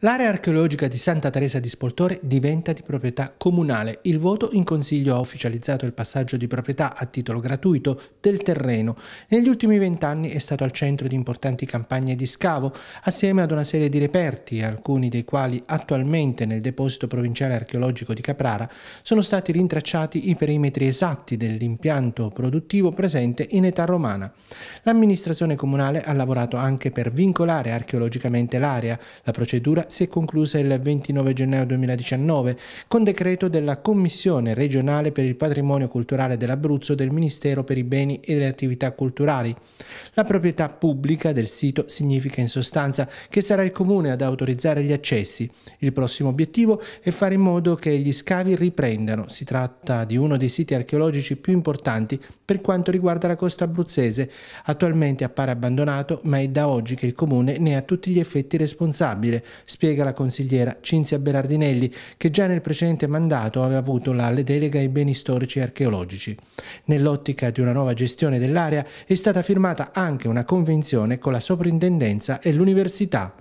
L'area archeologica di Santa Teresa di Spoltore diventa di proprietà comunale. Il voto in consiglio ha ufficializzato il passaggio di proprietà a titolo gratuito del terreno. Negli ultimi vent'anni è stato al centro di importanti campagne di scavo, assieme ad una serie di reperti, alcuni dei quali attualmente nel deposito provinciale archeologico di Caprara sono stati rintracciati i perimetri esatti dell'impianto produttivo presente in età romana. L'amministrazione comunale ha lavorato anche per vincolare archeologicamente l'area. La procedura si è conclusa il 29 gennaio 2019 con decreto della Commissione regionale per il patrimonio culturale dell'Abruzzo del Ministero per i beni e le attività culturali. La proprietà pubblica del sito significa in sostanza che sarà il Comune ad autorizzare gli accessi. Il prossimo obiettivo è fare in modo che gli scavi riprendano. Si tratta di uno dei siti archeologici più importanti per quanto riguarda la costa abruzzese. Attualmente appare abbandonato, ma è da oggi che il Comune ne ha tutti gli effetti responsabile, spiega la consigliera Cinzia Berardinelli, che già nel precedente mandato aveva avuto la delega ai beni storici e archeologici. Nell'ottica di una nuova gestione dell'area è stata firmata anche una convenzione con la soprintendenza e l'università.